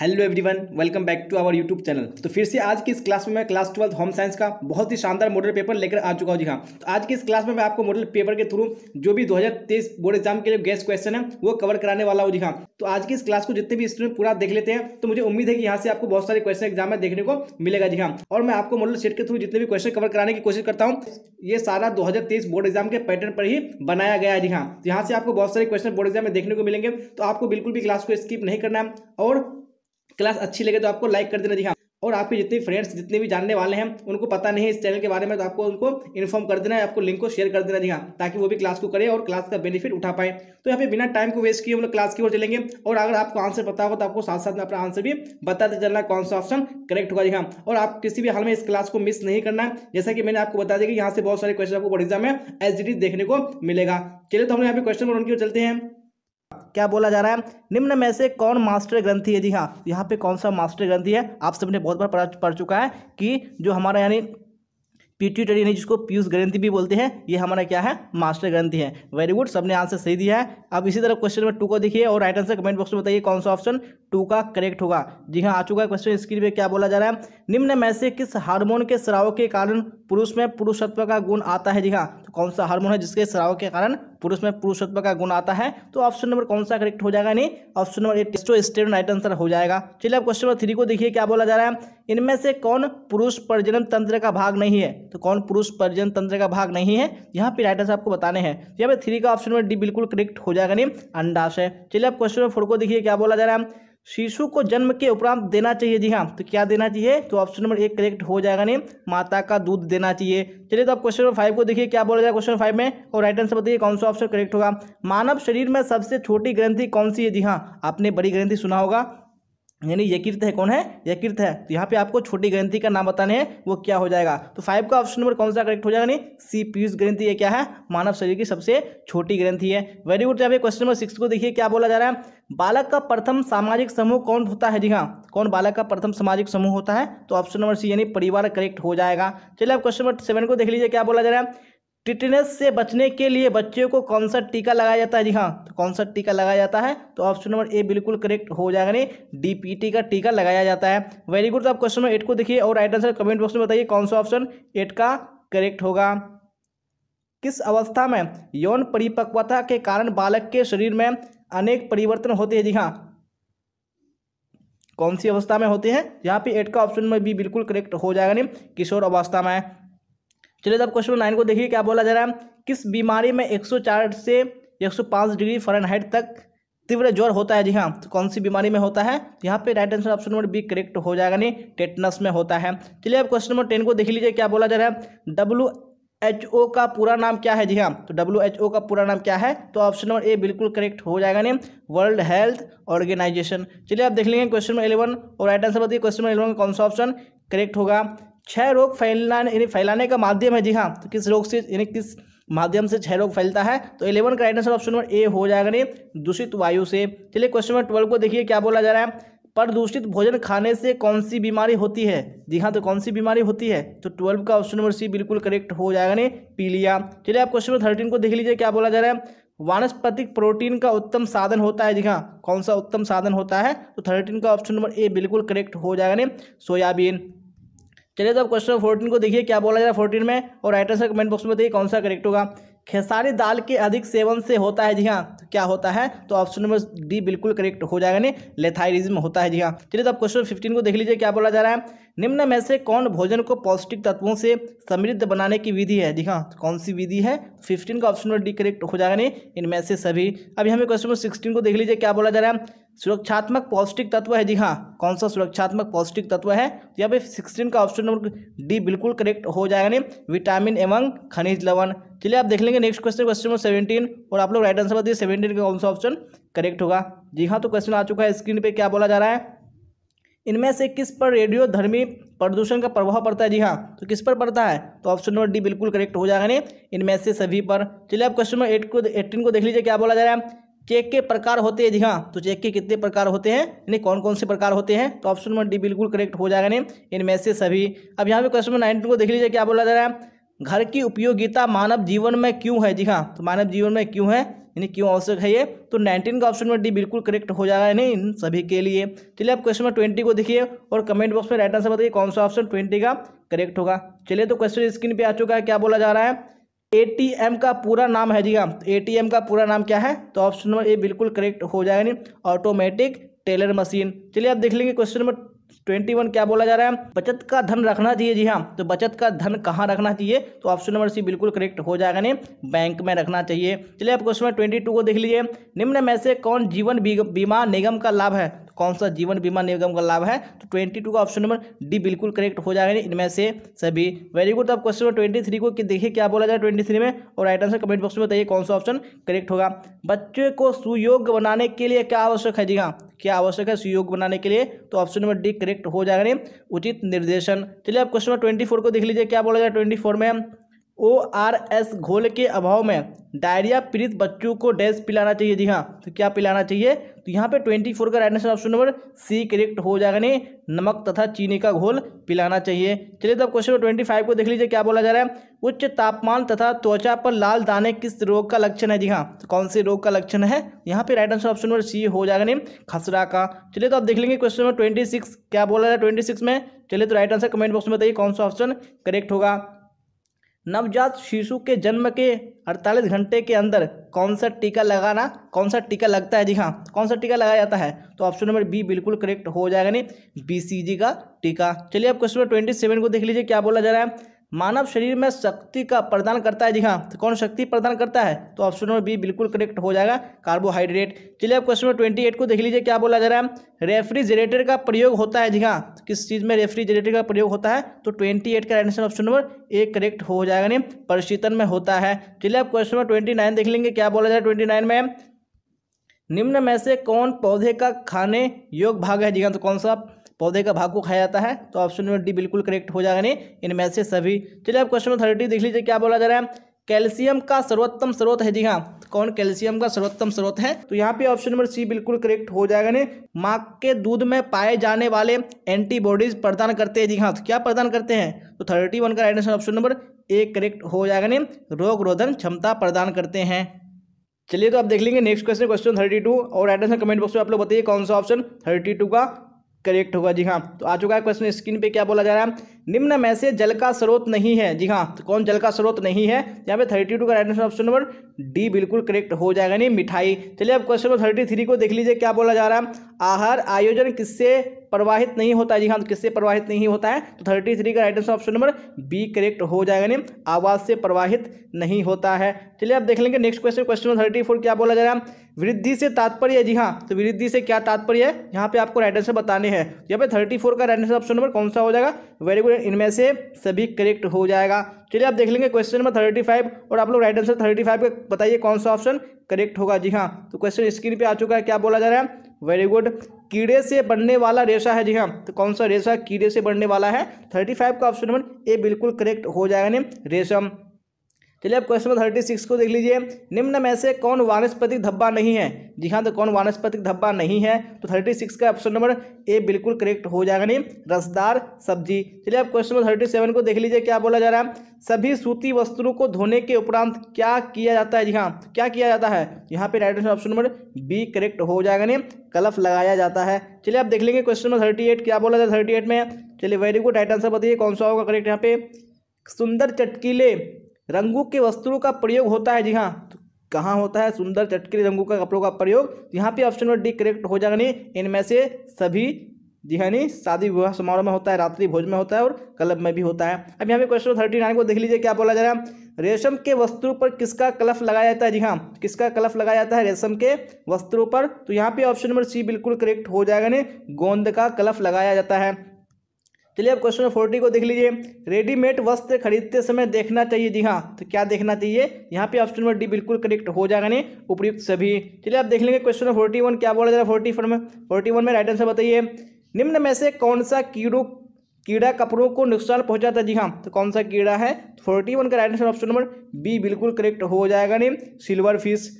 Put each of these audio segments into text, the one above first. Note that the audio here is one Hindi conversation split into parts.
Hello everyone welcome back to our YouTube channel तो फिर से आज की इस क्लास में मैं क्लास ट्वेल्थ होम साइंस का बहुत ही शानदार मॉडल पेपर लेकर आ चुका हूँ जी हाँ तो आज की इस क्लास में मैं आपको मॉडल पेपर के थ्रू जो भी 2023 बोर्ड एग्जाम के लिए गैस क्वेश्चन है वो कवर कराने वाला हूँ जी हाँ तो आज की इस क्लास को जितने भी स्टूडेंट पूरा देख लेते हैं तो मुझे उम्मीद है कि यहाँ से आपको बहुत सारे क्वेश्चन एग्जाम में देखने को मिलेगा जी हाँ और मैं आपको मॉडल सेट के थ्रू जितने भी क्वेश्चन कवर कराने की कोशिश करता हूँ ये सारा दो बोर्ड एग्जाम के पैटर्न पर ही बनाया गया है जी हाँ तो यहाँ से आपको बहुत सारे क्वेश्चन बोर्ड एग्जाम में देखने को मिलेंगे तो आपको बिल्कुल भी क्लास को स्किप नहीं करना है और क्लास अच्छी लगे तो आपको लाइक कर देना जी हाँ। और आपके जितने फ्रेंड्स जितने भी जानने वाले हैं उनको पता नहीं इस चैनल के बारे में तो आपको उनको इन्फॉर्म कर देना है आपको लिंक को शेयर कर देना दिखा हाँ, ताकि वो भी क्लास को करे और क्लास का बेनिफिट उठा पाए तो यहाँ पे बिना टाइम को वेस्ट किए हम लोग क्लास की ओर चलेंगे और अगर आपको आंसर पता हो तो आपको साथ साथ में अपना आंसर भी बताते चलना कौन सा ऑप्शन करेक्ट होगा दिखा हाँ। और आप किसी भी हाल में इस क्लास को मिस नहीं करना है जैसा कि मैंने आपको बता दिया कि यहाँ से बहुत सारे क्वेश्चन आपको एग्जाम में एस देखने को मिलेगा चलिए तो हम लोग यहाँ पे क्वेश्चन और उनकी ओर चलते हैं क्या बोला जा रहा है निम्न में से कौन मास्टर ग्रंथी है जी हाँ यहाँ पे कौन सा मास्टर ग्रंथी है आप सबने बहुत बार पढ़ चुका है कि जो हमारा यानी पीट्यूटरी यानी जिसको पीयूष ग्रंथि भी बोलते हैं ये हमारा क्या है मास्टर ग्रंथि है वेरी गुड सबने आंसर सही दिया है अब इसी तरह क्वेश्चन नंबर टू को देखिए और राइट आंसर कमेंट बॉक्स में बताइए कौन सा ऑप्शन टू का करेक्ट होगा जी हाँ आ चुका है क्वेश्चन स्क्रीन पे क्या बोला जा रहा है निम्न में से किस हार्मोन के स्राव के कारण पुरुष में पुरुषत्व का गुण आता है जी हाँ तो कौन सा हार्मोन है जिसके स्राव के कारण पुरुष में पुरुषत्व का गुण आता है तो ऑप्शन नंबर कौन सा करेक्ट हो जाएगा यानी option number A state right answer हो जाएगा चलिए अब क्वेश्चन नंबर थ्री को देखिए क्या बोला जा रहा है इनमें से कौन पुरुष प्रजनन तंत्र का भाग नहीं है तो कौन पुरुष प्रजनन तंत्र का भाग नहीं है यहाँ पे राइट आंसर आपको बताने हैं यहाँ पे थ्री का ऑप्शन नंबर डी बिल्कुल करेक्ट हो जाएगा नहीं है चलिए अब क्वेश्चन नंबर फोर को देखिए क्या बोला जा रहा है शिशु को जन्म के उपरांत देना चाहिए जी हाँ तो क्या देना चाहिए तो ऑप्शन नंबर एक करेक्ट हो जाएगा नहीं माता का दूध देना चाहिए चलिए तो आप क्वेश्चन नंबर फाइव को देखिए क्या बोला जाए क्वेश्चन फाइव में और राइट आंसर बताइए कौन सा ऑप्शन करेक्ट होगा मानव शरीर में सबसे छोटी ग्रंथि कौन सी है जी हाँ आपने बड़ी ग्रंथि सुना होगा यानी यकृत है कौन है यकृत है तो यहाँ पे आपको छोटी ग्रंथि का नाम बताने हैं वो क्या हो जाएगा तो फाइव का ऑप्शन नंबर कौन सा करेक्ट हो जाएगा नहीं सी पीयूष ग्रंथि ये क्या है मानव शरीर की सबसे छोटी ग्रंथि है वेरी गुड तो यहाँ पे क्वेश्चन नंबर सिक्स को देखिए क्या बोला जा रहा है बालक का प्रथम सामाजिक समूह कौन होता है जी हाँ कौन बालक का प्रथम सामाजिक समूह होता है तो ऑप्शन नंबर सी यानी परिवार करेक्ट हो जाएगा चलिए आप क्वेश्चन नंबर सेवन को देख लीजिए क्या बोला जा रहा है टिटनेस से बचने के लिए बच्चे को कौन सा टीका लगाया जाता है जी हाँ तो कौन सा टीका लगाया जाता है तो ऑप्शन नंबर ए बिल्कुल करेक्ट हो जाएगा नहीं डीपीटी का टीका लगाया जाता है वेरी गुड तो आप क्वेश्चन नंबर एट को देखिए और राइट आंसर कमेंट बॉक्स में बताइए कौन सा ऑप्शन एट का करेक्ट होगा किस अवस्था में यौन परिपक्वता के कारण बालक के शरीर में अनेक परिवर्तन होते हैं जी हाँ कौन सी अवस्था में होते हैं यहाँ पे एट का ऑप्शन में भी बिल्कुल करेक्ट हो जाएगा नहीं किशोर अवस्था में चलिए तो अब क्वेश्चन नाइन को देखिए क्या बोला जा रहा है किस बीमारी में 104 से 105 डिग्री फ़ारेनहाइट तक तीव्र ज्वर होता है जी हाँ तो कौन सी बीमारी में होता है यहाँ पे right answer option number B correct हो जाएगा नहीं टेटनस में होता है चलिए अब क्वेश्चन नंबर टेन को देख लीजिए क्या बोला जा रहा है डब्ल्यू एच ओ का पूरा नाम क्या है जी हाँ तो डब्ल्यू एच ओ का पूरा नाम क्या है तो ऑप्शन नंबर ए बिल्कुल करेक्ट हो जाएगा नहीं वर्ल्ड हेल्थ ऑर्गेनाइजेशन चलिए आप देख लेंगे क्वेश्चन नंबर इलेवन और राइट आंसर बताइए क्वेश्चन नंबर इलेवन का कौन सा ऑप्शन करेक्ट होगा क्षय रोग फैलाने यानी फैलाने का माध्यम है जी हाँ तो किस रोग से यानी किस माध्यम से क्षय रोग फैलता है तो इलेवन का right answer option number A हो जाएगा नहीं दूषित वायु से चलिए क्वेश्चन नंबर ट्वेल्व को देखिए क्या बोला जा रहा है प्रदूषित भोजन खाने से कौन सी बीमारी होती है जी हाँ तो कौन सी बीमारी होती है तो ट्वेल्व का ऑप्शन नंबर सी बिल्कुल करेक्ट हो जाएगा नहीं पीलिया चलिए आप क्वेश्चन नंबर थर्टीन को देख लीजिए क्या बोला जा रहा है वानस्पतिक प्रोटीन का उत्तम साधन होता है जी हाँ कौन सा उत्तम साधन होता है तो थर्टीन का ऑप्शन नंबर ए बिल्कुल करेक्ट हो जाएगा नहीं सोयाबीन चलिए तो अब क्वेश्चन फोर्टीन को देखिए क्या बोला जा रहा है फोर्टीन में और राइट आंसर कमेंट बॉक्स में बताइए कौन सा करेक्ट होगा खेसारी दाल के अधिक सेवन से होता है जी हाँ तो क्या होता है तो ऑप्शन नंबर डी बिल्कुल करेक्ट हो जाएगा यानी लेथाइरिज्म होता है जी हाँ चलिए तो अब क्वेश्चन फिफ्टीन को देख लीजिए क्या बोला जा रहा है निम्न में से कौन भोजन को पौष्टिक तत्वों से समृद्ध बनाने की विधि है जी हाँ कौन सी विधि है फिफ्टीन का ऑप्शन नंबर डी करेक्ट हो जाएगा नहीं इनमें से सभी अभी हमें क्वेश्चन नंबर सिक्सटीन को देख लीजिए क्या बोला जा रहा है सुरक्षात्मक पौष्टिक तत्व है जी हाँ कौन सा सुरक्षात्मक पौष्टिक तत्व है यहाँ पे सिक्सटीन का ऑप्शन नंबर डी बिल्कुल करेक्ट हो जाएगा नहीं विटामिन एवं खनिज लवण चलिए आप देख लेंगे next question question number seventeen और आप लोग राइट आंसर बताइए सेवेंटीन का कौन सा ऑप्शन करेक्ट होगा जी हाँ तो क्वेश्चन आ चुका है स्क्रीन पर क्या बोला जा रहा है इनमें से किस पर रेडियो धर्मी प्रदूषण का प्रभाव पड़ता है जी हाँ तो किस पर पड़ता है तो ऑप्शन नंबर डी बिल्कुल करेक्ट हो जाएगा नहीं इनमें से सभी पर चलिए आप क्वेश्चन नंबर एट को एट्टीन को देख लीजिए क्या बोला जा रहा है चेक के प्रकार होते हैं जी हाँ तो चेक के कितने प्रकार होते हैं यानी कौन कौन से प्रकार होते हैं तो ऑप्शन नंबर डी बिल्कुल करेक्ट हो जाएगा नहीं इनमें से सभी अब यहाँ पे क्वेश्चन नंबर नाइनटीन को देख लीजिए क्या बोला जा रहा है घर की उपयोगिता मानव जीवन में क्यों है जी हाँ तो मानव जीवन में क्यों है यानी क्यों आवश्यक है ये तो नाइनटीन का ऑप्शन में डी बिल्कुल करेक्ट हो जाएगा यानी इन सभी के लिए चलिए आप क्वेश्चन नंबर ट्वेंटी को देखिए और कमेंट बॉक्स में राइट आंसर बताइए कौन सा ऑप्शन ट्वेंटी का करेक्ट होगा चलिए तो क्वेश्चन स्क्रीन पर आ चुका है क्या बोला जा रहा है एम का पूरा नाम है जी हाँ एम तो का पूरा नाम क्या है तो ऑप्शन नंबर ए बिल्कुल करेक्ट हो जाएगा यानी ऑटोमेटिक टेलर मशीन चलिए आप देख लेंगे क्वेश्चन नंबर ट्वेंटी वन क्या बोला जा रहा है बचत का धन रखना चाहिए जी हाँ तो बचत का धन कहाँ रखना चाहिए तो ऑप्शन नंबर सी बिल्कुल करेक्ट हो जाएगा नहीं बैंक में रखना चाहिए चलिए आप क्वेश्चन ट्वेंटी टू को देख लीजिए निम्न में से कौन जीवन बीमा निगम का लाभ है कौन सा जीवन बीमा निगम का लाभ है तो ट्वेंटी का ऑप्शन नंबर डी बिल्कुल करेक्ट हो जाएगा इनमें से सभी वेरी गुड आप क्वेश्चन नंबर ट्वेंटी को देखिए क्या बोला जाए ट्वेंटी में और राइट आंसर कमेंट बॉक्स में बताइए कौन सा ऑप्शन करेक्ट होगा बच्चे को सुयोग्य बनाने के लिए क्या आवश्यक है जी हाँ क्या आवश्यक है सुयोग बनाने के लिए तो ऑप्शन नंबर डी करेक्ट हो जाएगा उचित निर्देशन चलिए आप क्वेश्चन नंबर ट्वेंटी फोर को देख लीजिए क्या बोला जाए ट्वेंटी फोर में ओ आर एस घोल के अभाव में डायरिया पीड़ित बच्चों को डैश पिलाना चाहिए जी हाँ तो क्या पिलाना चाहिए तो यहाँ पे ट्वेंटी फोर का right answer option number C correct हो जाएगा नहीं नमक तथा चीनी का घोल पिलाना चाहिए चलिए तो अब क्वेश्चन नंबर ट्वेंटी फाइव को देख लीजिए क्या बोला जा रहा है उच्च तापमान तथा त्वचा पर लाल दाने किस रोग का लक्षण है जी हाँ तो कौन से रोग का लक्षण है यहाँ पे right answer option number C हो जाएगा नहीं खसरा का चलिए तो आप देख लेंगे क्वेश्चन नंबर ट्वेंटी सिक्स क्या बोला जा रहा है ट्वेंटी सिक्स में चलिए तो राइट आंसर कमेंट बॉक्स में बताइए कौन सा ऑप्शन करेक्ट होगा नवजात शिशु के जन्म के 48 घंटे के अंदर कौन सा टीका लगाना कौन सा टीका लगता है जी हाँ कौन सा टीका लगाया जाता है तो ऑप्शन नंबर बी बिल्कुल करेक्ट हो जाएगा नहीं बीसीजी का टीका चलिए अब क्वेश्चन नंबर ट्वेंटी सेवन को देख लीजिए क्या बोला जा रहा है मानव शरीर में शक्ति का प्रदान करता है जी हाँ तो कौन शक्ति प्रदान करता है तो ऑप्शन नंबर बी बिल्कुल करेक्ट हो जाएगा कार्बोहाइड्रेट चलिए आप क्वेश्चन नंबर ट्वेंटी एट को देख लीजिए क्या बोला जा रहा है रेफ्रिजरेटर का प्रयोग होता है जी हाँ तो किस चीज़ में रेफ्रिजरेटर का प्रयोग होता है तो ट्वेंटी एट का answer option number A correct हो जाएगा नहीं परिशीतन में होता है चलिए अब क्वेश्चन नंबर ट्वेंटी नाइन देख लेंगे क्या बोला जा रहा है ट्वेंटी नाइन में निम्न में से कौन पौधे का खाने योग भाग है जी हाँ तो कौन सा पौधे का भाग को खाया जाता है तो ऑप्शन नंबर डी बिल्कुल करेक्ट हो जाएगा नहीं इनमें से सभी चलिए आप क्वेश्चन नंबर थर्टी देख लीजिए क्या बोला जा रहा है कैल्शियम का सर्वोत्तम स्रोत है जी हाँ कौन कैल्शियम का सर्वोत्तम स्रोत है तो यहाँ पे ऑप्शन नंबर सी बिल्कुल करेक्ट हो जाएगा ने माँ के दूध में पाए जाने वाले एंटीबॉडीज प्रदान करते हैं जी हाँ तो क्या प्रदान करते हैं तो थर्टी वन का right answer option number A correct हो जाएगा ने रोग रोधन क्षमता प्रदान करते हैं चलिए तो आप देख लेंगे next question question thirty two और राइट आंसर कमेंट बॉक्स में आप लोग बताइए कौन सा ऑप्शन थर्टी टू का करेक्ट होगा जी हाँ तो आ चुका है क्वेश्चन स्क्रीन पे क्या बोला जा रहा है निम्न में से जल का स्रोत नहीं है जी हाँ तो कौन जल का स्रोत नहीं है यहाँ पे थर्टी टू का right answer option number D बिल्कुल करेक्ट हो जाएगा नहीं मिठाई चलिए अब क्वेश्चन नंबर थर्टी थ्री को देख लीजिए क्या बोला जा रहा है आहार आयोजन किससे प्रवाहित नहीं होता है जी हाँ तो किससे प्रवाहित नहीं होता है तो थर्टी थ्री का right answer option number B correct हो जाएगा नहीं आवाज से प्रवाहित नहीं होता है चलिए अब देख लेंगे next question question number thirty four क्या बोला जा रहा है वृद्धि से तात्पर्य है जी हाँ तो वृद्धि से क्या तात्पर्य है यहाँ पे आपको राइट आंसर बताने हैं यहाँ पे थर्टी फोर का राइट आंसर ऑप्शन नंबर कौन सा हो जाएगा वेरी गुड इनमें से सभी करेक्ट हो जाएगा चलिए आप देख लेंगे क्वेश्चन नंबर थर्टी फाइव और आप लोग राइट आंसर थर्टी फाइव का बताइए कौन सा ऑप्शन करेक्ट होगा जी हाँ तो क्वेश्चन स्क्रीन पे आ चुका है क्या बोला जा रहा है वेरी गुड कीड़े से बनने वाला रेशा है जी हाँ तो कौन सा रेशा कीड़े से बनने वाला है थर्टी का ऑप्शन नंबर ए बिल्कुल करेक्ट हो जाएगा नहीं रेशम चलिए अब क्वेश्चन नंबर थर्टी सिक्स को देख लीजिए निम्न में से कौन वानस्पतिक धब्बा नहीं है जी हाँ तो कौन वानस्पतिक धब्बा नहीं है तो थर्टी सिक्स का ऑप्शन नंबर ए बिल्कुल करेक्ट हो जाएगा नहीं रसदार सब्जी चलिए अब क्वेश्चन नंबर थर्टी सेवन को देख लीजिए क्या बोला जा रहा है सभी सूती वस्त्रों को धोने के उपरांत क्या किया जाता है जी हाँ क्या किया जाता है यहाँ पे right answer option number B correct हो जाएगा नहीं कलफ लगाया जाता है चलिए आप देख लेंगे क्वेश्चन नंबर थर्टी एट क्या बोला जाए थर्टी एट में चलिए वेरी गुड राइट आंसर बताइए कौन सा होगा करेक्ट यहाँ पे सुंदर चटकीले रंगों के वस्त्रों का प्रयोग होता है जी हाँ तो कहाँ होता है सुंदर चटके रंगों का कपड़ों का प्रयोग यहाँ पे ऑप्शन नंबर डी करेक्ट हो जाएगा नहीं इनमें से सभी जी हाँ नहीं शादी विवाह समारोह में होता है रात्रि भोज में होता है और क्लब में भी होता है अब यहाँ पे क्वेश्चन थर्टी नाइन को देख लीजिए क्या बोला जा रहा है रेशम के वस्त्रों पर किसका कलफ लगाया जाता है जी हाँ किसका कलफ लगाया जाता है रेशम के वस्त्रों पर तो यहाँ पे ऑप्शन नंबर सी बिल्कुल करेक्ट हो जाएगा नहीं गोंद का कलफ लगाया जाता है चलिए अब क्वेश्चन फोर्टी को देख लीजिए रेडीमेड वस्त्र खरीदते समय देखना चाहिए जी हाँ तो क्या देखना चाहिए यहाँ पे ऑप्शन नंबर डी बिल्कुल करेक्ट हो जाएगा नहीं उपयुक्त सभी चलिए आप देख लेंगे क्वेश्चन फोर्टी वन क्या बोला जा रहा है फोर्टी फोर में फोर्टी वन में राइट आंसर बताइए निम्न में से कौन सा कीड़ो कीड़ा कपड़ों को नुकसान पहुंचाता जी हाँ तो कौन सा कीड़ा है फोर्टी वन का right answer option number B बिल्कुल करेक्ट हो जाएगा नहीं सिल्वर फिश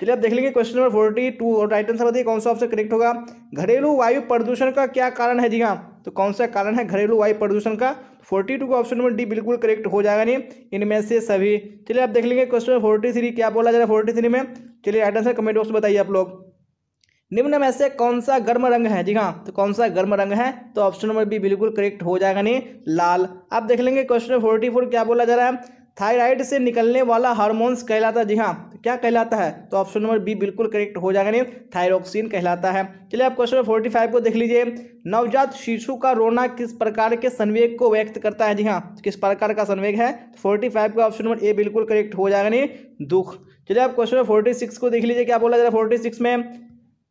चलिए आप देख लेंगे क्वेश्चन नंबर फोर्टी टू और राइट आंसर बताइए कौन सा ऑप्शन करेक्ट होगा घरेलू वायु प्रदूषण का क्या कारण है जी हाँ तो कौन सा कारण है घरेलू वायु प्रदूषण का फोर्टी टू का ऑप्शन नंबर डी बिल्कुल करेक्ट हो जाएगा नहीं इनमें से सभी चलिए आप देख लेंगे क्वेश्चन फोर्टी थ्री क्या बोला जा रहा है फोर्टी थ्री में चलिए राइट आंसर कमेंट बॉक्स में बताइए आप लोग निम्न में से कौन सा गर्म रंग है जी हाँ तो कौन सा गर्म रंग है तो ऑप्शन नंबर बी बिल्कुल करेक्ट हो जाएगा नहीं लाल आप देख लेंगे क्वेश्चन फोर्टी फोर क्या बोला जा रहा है थायराइड से निकलने वाला हार्मोन्स कहलाता है जी हाँ क्या कहलाता है तो ऑप्शन नंबर बी बिल्कुल करेक्ट हो जाएगा नहीं थायरोक्सिन कहलाता है चलिए आप क्वेश्चन फोर्टी फाइव को देख लीजिए नवजात शिशु का रोना किस प्रकार के संवेग को व्यक्त करता है जी हाँ किस प्रकार का संवेग है फोर्टी फाइव का ऑप्शन नंबर ए बिल्कुल करेक्ट हो जाएगा नहीं दुख चलिए आप क्वेश्चन फोर्टी सिक्स को देख लीजिए क्या बोला जा रहा है फोर्टी सिक्स में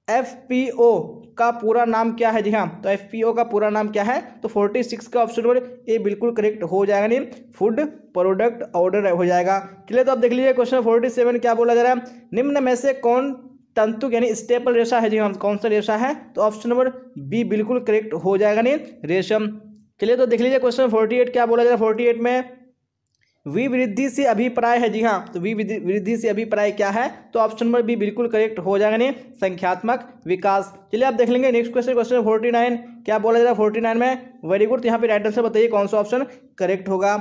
एफ पी ओ का पूरा नाम क्या है जी हाँ तो एफ का पूरा नाम क्या है तो फोर्टी सिक्स का ऑप्शन नंबर ए बिल्कुल करेक्ट हो जाएगा नहीं फूड प्रोडक्ट ऑर्डर हो जाएगा क्लियर तो आप देख लीजिए क्वेश्चन फोर्टी सेवन क्या बोला जा रहा है निम्न में से कौन तंतु यानी स्टेपल रेशा है जी हाँ कौन सा रेशा है तो ऑप्शन नंबर बी बिल्कुल करेक्ट हो जाएगा नहीं रेशम चलिए तो देख लीजिए क्वेश्चन फोर्टी एट क्या बोला जा रहा है फोर्टी एट में विवृद्धि से अभिप्राय है जी हाँ तो विवृद्धि से अभिप्राय क्या है तो ऑप्शन नंबर बी बिल्कुल करेक्ट हो जाएगा नहीं संख्यात्मक विकास चलिए आप देख लेंगे next question question forty nine क्या बोला जा रहा है फोर्टी नाइन में वेरी गुड तो यहाँ पे राइट आंसर बताइए कौन सा ऑप्शन करेक्ट होगा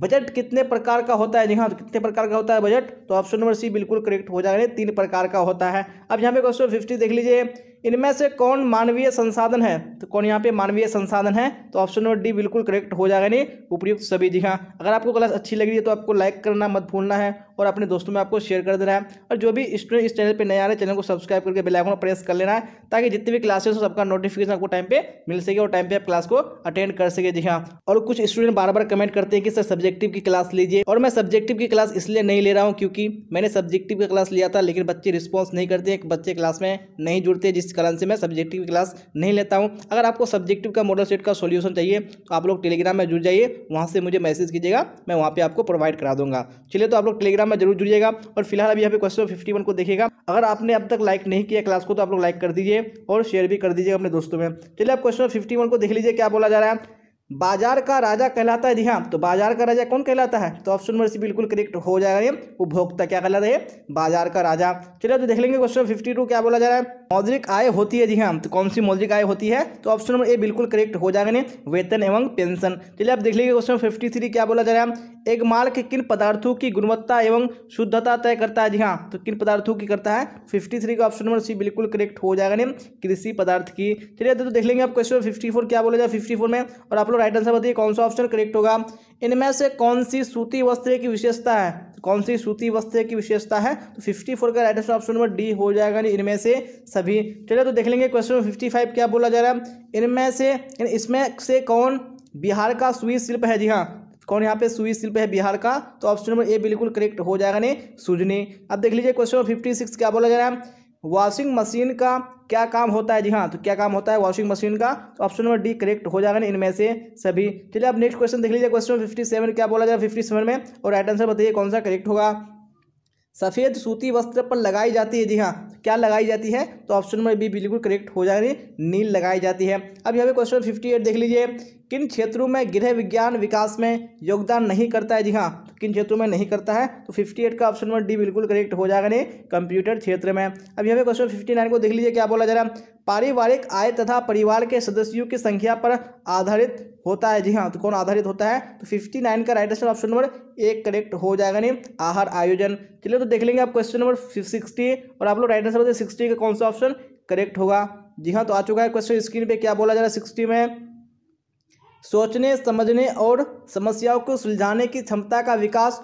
बजट कितने प्रकार का होता है जी हाँ तो कितने प्रकार का होता है बजट तो ऑप्शन नंबर सी बिल्कुल करेक्ट हो जाएगा तीन प्रकार का होता है अब यहाँ पे क्वेश्चन फिफ्टी देख लीजिए इनमें से कौन मानवीय संसाधन है तो कौन यहाँ पे मानवीय संसाधन है तो ऑप्शन नंबर डी बिल्कुल करेक्ट हो जाएगा नहीं उपयुक्त सभी जी हाँ अगर आपको क्लास अच्छी लग रही है तो आपको लाइक करना मत भूलना है और अपने दोस्तों में आपको शेयर कर देना है और जो भी स्टूडेंट इस चैनल पर नए आ रहे चैनल को सब्सक्राइब करके बेलाइकन प्रेस कर लेना है ताकि जितनी भी क्लासेस हो सबका नोटिफिकेशन आपको टाइम पर मिल सके और टाइम पर आप क्लास को अटेंड कर सके जी हाँ और कुछ स्टूडेंट बार बार कमेंट करते हैं कि सर सब्जेक्टिव की क्लास लीजिए और मैं सब्जेक्टिव की क्लास इसलिए नहीं ले रहा हूँ क्योंकि मैंने सब्जेक्टिव का क्लास लिया था लेकिन बच्चे रिस्पॉन्स नहीं करते बच्चे क्लास में नहीं जुड़ते जिस कारण से मैं सब्जेक्टिव क्लास नहीं लेता हूँ अगर आपको सब्जेक्टिव का मॉडल सेट का सोल्यूशन चाहिए तो आप लोग टेलीग्राम में जुड़ जाइए वहाँ से मुझे मैसेज कीजिएगा मैं वहाँ पर आपको प्रोवाइड करा दूंगा चलिए तो आप लोग टेलीग्राम में जरूर जुड़िएगा और फिलहाल अभी यहाँ पे क्वेश्चन फिफ्टी को देखेगा अगर आपने अब तक लाइक नहीं किया क्लास को तो आप लोग लाइक कर दीजिए और शेयर भी कर दीजिएगा अपने दोस्तों में चलिए आप क्वेश्चन फिफ्टी को देख लीजिए क्या बोला जा रहा है बाजार का राजा कहलाता है जी हाँ तो बाजार का राजा कौन कहलाता है तो ऑप्शन नंबर सी बिल्कुल करेक्ट हो जाएगा ये उपभोक्ता क्या कहलाता है बाजार का राजा चलिए तो देख लेंगे क्वेश्चन फिफ्टी टू क्या बोला जा रहा है मौद्रिक आय होती है जी हाँ तो कौन सी मौद्रिक आय होती है तो ऑप्शन नंबर ए बिल्कुल करेक्ट हो जाएगा वेतन एवं पेंशन चलिए आप देख लीजिए क्वेश्चन फिफ्टी थ्री क्या बोला जा रहा है एक माल के किन पदार्थों की गुणवत्ता एवं शुद्धता तय करता है जी हाँ तो किन पदार्थों की करता है फिफ्टी थ्री का ऑप्शन नंबर सी बिल्कुल करेक्ट हो जाएगा नेम कृषि पदार्थ की चलिए दोस्तों देख लेंगे आप क्वेश्चन फिफ्टी फोर क्या बोला जाए फिफ्टी फोर में और आप लोग राइट आंसर बताइए कौन सा ऑप्शन करेक्ट होगा इनमें से कौन सी सूती वस्त्र की विशेषता है कौन सी सूती वस्त्र की विशेषता है तो फिफ्टी फोर का right answer option number D हो जाएगा इनमें से सभी चलिए तो देख लेंगे क्वेश्चन फिफ्टी फाइव क्या बोला जा रहा है इनमें से इसमें से कौन बिहार का सुई शिल्प है जी हाँ कौन यहाँ पे सुई शिल्प है बिहार का तो ऑप्शन नंबर ए बिल्कुल करेक्ट हो जाएगा नहीं सूजनी अब देख लीजिए क्वेश्चन नंबर फिफ्टी सिक्स क्या बोला जा रहा है वॉशिंग मशीन का क्या काम होता है जी हाँ तो क्या काम होता है वॉशिंग मशीन का तो ऑप्शन नंबर डी करेक्ट हो जाएगा ना इनमें से सभी चलिए अब नेक्स्ट क्वेश्चन देख लीजिए क्वेश्चन फिफ्टी सेवन क्या बोला जाए फिफ्टी सेवन में और राइट आंसर बताइए कौन सा करेक्ट होगा सफ़ेद सूती वस्त्र पर लगाई जाती है जी हाँ क्या लगाई जाती है तो ऑप्शन नंबर बी बिल्कुल करेक्ट हो जाएगा नील लगाई जाती है अब यहाँ पे क्वेश्चन फिफ्टी एट देख लीजिए किन क्षेत्रों में गृह विज्ञान विकास में योगदान नहीं करता है जी हाँ किन क्षेत्रों में नहीं करता है तो 58 का ऑप्शन नंबर डी बिल्कुल करेक्ट हो जाएगा नहीं कंप्यूटर क्षेत्र में अब यहाँ पे क्वेश्चन 59 को देख लीजिए क्या बोला जा रहा है पारिवारिक आय तथा परिवार के सदस्यों की संख्या पर आधारित होता है जी हाँ तो कौन आधारित होता है तो नाइन का राइट आंसर ऑप्शन नंबर एक करेक्ट हो जाएगा नहीं आहार आयोजन चलिए तो देख लेंगे आप क्वेश्चन नंबर सिक्सटी और आप लोग राइट आंसर बताए सिक्सटी का कौन सा ऑप्शन करेक्ट होगा जी हाँ तो आ चुका है क्वेश्चन स्क्रीन पे क्या बोला जा रहा है सिक्सटी में सोचने समझने और समस्याओं को सुलझाने की क्षमता का विकास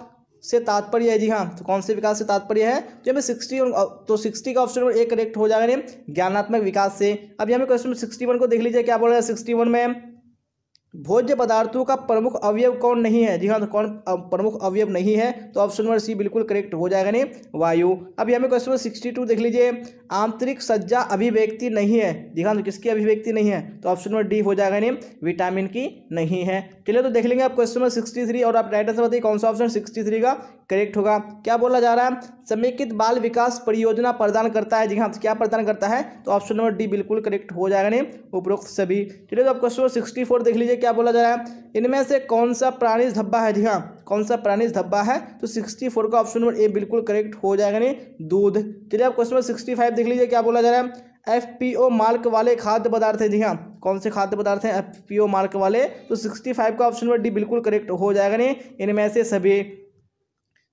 से तात्पर्य है जी हाँ तो कौन से विकास से तात्पर्य है जो हमें सिक्सटी तो सिक्सटी का ऑप्शन नंबर ए करेक्ट हो जाएगा ज्ञानात्मक विकास से अब यहाँ पे क्वेश्चन सिक्सटी वन को देख लीजिए क्या बोल रहा है सिक्सटी वन में भोज्य पदार्थों का प्रमुख अवयव कौन नहीं है जी हाँ तो कौन प्रमुख अवयव नहीं है तो ऑप्शन नंबर सी बिल्कुल करेक्ट हो जाएगा नहीं वायु अब पे क्वेश्चन नंबर सिक्सटी टू देख लीजिए आंतरिक सज्जा अभिव्यक्ति नहीं है जी हाँ तो किसकी अभिव्यक्ति नहीं है तो ऑप्शन नंबर डी हो जाएगा नहीं विटामिन की नहीं है चलिए तो देख लेंगे आप क्वेश्चन नंबर सिक्सटी थ्री और आप राइट आंसर बताइए कौन सा ऑप्शन सिक्सटी थ्री का करेक्ट होगा क्या बोला जा रहा है समेकित बाल विकास परियोजना प्रदान करता है जी हाँ तो क्या प्रदान करता है तो ऑप्शन नंबर डी बिल्कुल करेक्ट हो जाएगा नहीं उपरोक्त सभी चलिए तो आप क्वेश्चन नंबर सिक्सटी फोर देख लीजिए क्या बोला जा रहा है इनमें से कौन सा प्राणी धब्बा है जी हाँ कौन सा प्राणी धब्बा है तो सिक्सटी फोर का ऑप्शन नंबर ए बिल्कुल करेक्ट हो जाएगा नहीं दूध चलिए आप क्वेश्चन नंबर सिक्सटी फाइव देख लीजिए क्या बोला जा रहा है एफ पी ओ मार्क वाले खाद्य पदार्थ है जी हाँ कौन से खाद्य पदार्थ हैं एफ पी ओ मार्क वाले तो सिक्सटी फाइव का ऑप्शन नंबर डी बिल्कुल करेक्ट हो जाएगा नहीं इनमें से सभी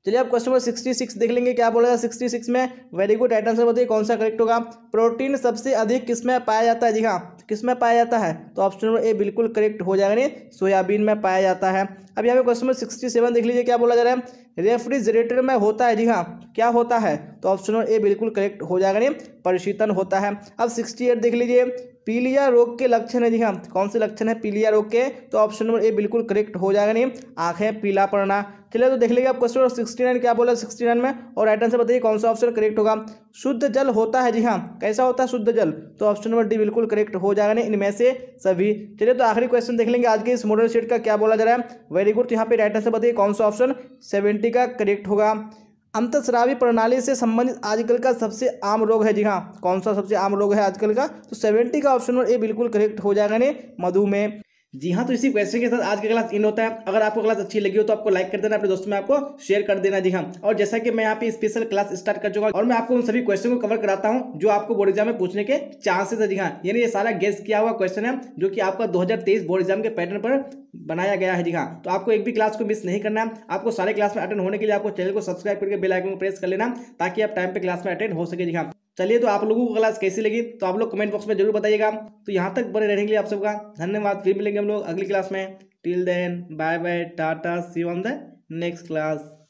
चलिए आप क्वेश्चन नंबर सिक्सटी सिक्स देख लेंगे क्या बोला जाए सिक्सटी सिक्स में वेरी गुड आइटम आंसर बताइए कौन सा करेक्ट होगा प्रोटीन सबसे अधिक किसमें पाया जाता है जी हाँ किसमें पाया जाता है तो ऑप्शन नंबर ए बिल्कुल करेक्ट हो जाएगा नहीं सोयाबीन में पाया जाता है अब यहाँ पे क्वेश्चन नंबर सिक्सटी सेवन देख लीजिए क्या बोला जा रहा है रेफ्रिजरेटर में होता है जी हाँ क्या होता है तो ऑप्शन नंबर ए बिल्कुल करेक्ट हो जाएगा नहीं परिशीतन होता है अब सिक्सटी एट देख लीजिए पीलिया रोग के लक्षण है जी हाँ कौन से लक्षण है पीलिया रोग के तो ऑप्शन नंबर ए बिल्कुल करेक्ट हो जाएगा नहीं आँखें पीला पड़ना चलिए तो देख लीजिए आप क्वेश्चन सिक्सटी नाइन क्या बोला सिक्सटी नाइन में और राइट आंसर बताइए कौन सा ऑप्शन करेक्ट होगा शुद्ध जल होता है जी हाँ कैसा होता है शुद्ध जल तो ऑप्शन नंबर डी बिल्कुल करेक्ट हो जाएगा ना इनमें से सभी चलिए तो आखिरी क्वेश्चन देख लेंगे आज के इस मॉडल शीट का क्या बोला जा रहा है वेरी गुड तो यहाँ पे राइट आंसर बताइए कौन सा ऑप्शन सेवेंटी का करेक्ट होगा अंतस्रावी प्रणाली से संबंधित आजकल का सबसे आम रोग है जी हाँ कौन सा सबसे आम रोग है आजकल का तो सेवेंटी का ऑप्शन नंबर ए बिल्कुल करेक्ट हो जाएगा नहीं मधुमेह जी हाँ तो इसी क्वेश्चन के साथ आज का क्लास इन होता है अगर आपको क्लास अच्छी लगी हो तो आपको लाइक कर देना अपने दोस्तों में आपको शेयर कर देना जी हाँ और जैसा कि मैं यहाँ पे स्पेशल क्लास स्टार्ट कर चुका हूँ और मैं आपको उन सभी क्वेश्चन को कवर कराता हूँ जो आपको बोर्ड एग्जाम में पूछने के चांसेस है जी हाँ यानी ये सारा गेस किया हुआ क्वेश्चन है जो कि आपका दो बोर्ड एग्जाम के पैटर्न पर बनाया गया है जी हाँ तो आपको एक भी क्लास को मिस नहीं करना है आपको सारे क्लास में अटेंड होने के लिए आपको चैनल को सब्सक्राइब करके बेलाइकन को प्रेस कर लेना ताकि आप टाइम पर क्लास में अटेंड हो सके जी हाँ चलिए तो आप लोगों को क्लास कैसी लगी तो आप लोग कमेंट बॉक्स में जरूर बताइएगा तो यहाँ तक बने रहने के लिए आप सबका धन्यवाद फिर मिलेंगे हम लोग अगली क्लास में till then bye bye tata see on the next class